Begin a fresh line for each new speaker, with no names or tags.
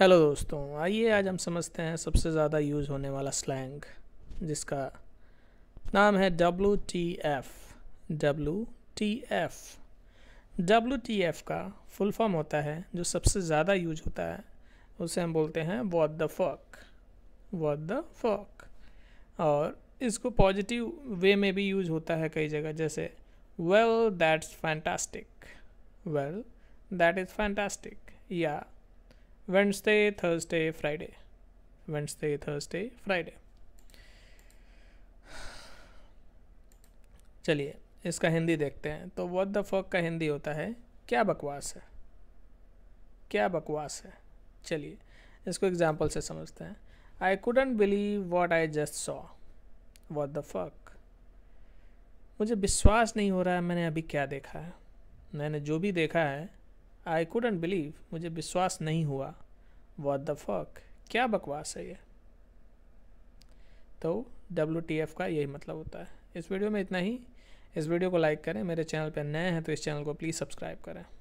hello दोस्तों आइए आज हम समझते हैं सबसे ज़्यादा यूज़ होने वाला स्लैंग जिसका नाम है W T F W T F W T F का फुल फॉर्म होता है जो सबसे ज़्यादा यूज होता है उसे हम बोलते हैं what the fuck what the fuck और इसको पॉजिटिव वे में भी यूज होता है कई जगह जैसे well that's fantastic well that is fantastic या Wednesday Thursday Friday Wednesday Thursday Friday चलिए इसका हिंदी देखते हैं तो वट द फक का हिंदी होता है क्या बकवास है क्या बकवास है चलिए इसको एग्जाम्पल से समझते हैं I couldn't believe what I just saw what the fuck मुझे विश्वास नहीं हो रहा है मैंने अभी क्या देखा है मैंने जो भी देखा है आई कूडेंट बिलीव मुझे विश्वास नहीं हुआ वॉट द फक क्या बकवास है ये तो डब्ल्यू टी एफ का यही मतलब होता है इस वीडियो में इतना ही इस वीडियो को लाइक करें मेरे चैनल पर नए हैं तो इस चैनल को प्लीज़ सब्सक्राइब करें